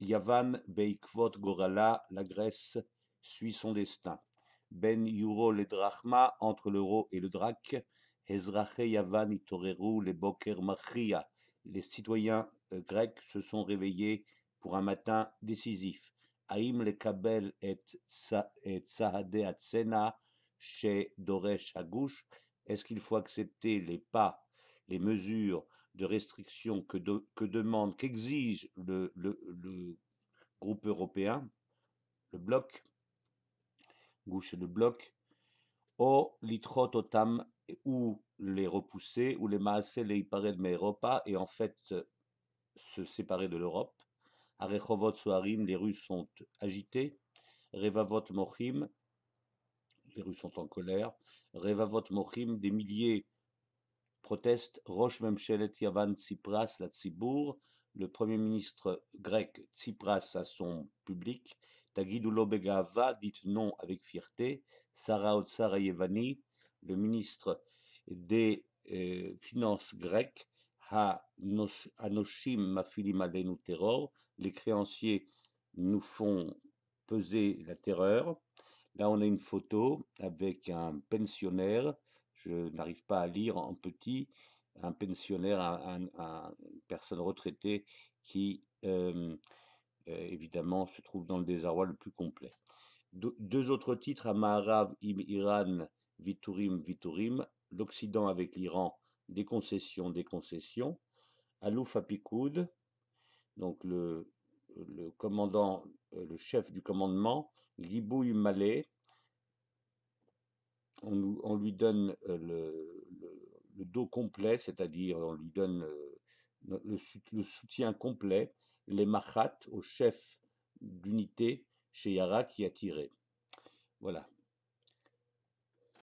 Yavan Beikvot Gorala, la Grèce suit son destin. Ben Yuro le Drachma, entre l'euro et le drac. Ezrache Yavan Itoreru le Boker Machria. Les citoyens euh, grecs se sont réveillés pour un matin décisif. Aim le Kabel et Sahade Atsena chez Doresh gauche. Est-ce qu'il faut accepter les pas, les mesures de restrictions que, que demande, qu'exige le, groupe européen, le bloc, gauche et le bloc, ou l'itrot otam, ou les repousser, ou les maaser les de de Europa, et en fait euh, se séparer de l'Europe. Arechovot les rues sont agitées. Revavot mochim, les rues sont en colère. Revavot des milliers proteste Roche Memchelet Yavan Tsipras la Tsibour, le premier ministre grec Tsipras à son public, Tagidoulo Begava, dites non avec fierté, Sarah Otsarayevani, le ministre des euh, Finances grecques, Ha Anoshim Mafilim Terror, les créanciers nous font peser la terreur. Là, on a une photo avec un pensionnaire je n'arrive pas à lire en petit un pensionnaire, un, une personne retraitée qui, euh, évidemment, se trouve dans le désarroi le plus complet. deux autres titres, Amarav im Iran, Viturim, Viturim, l'Occident avec l'Iran, des concessions, des concessions, Alouf Apikoud, donc le, commandant, euh, le chef du commandement, Gibouy Malé, on, lui donne le, dos complet, c'est-à-dire on lui donne le, soutien complet, les machats au chef d'unité chez Yara qui a tiré. Voilà.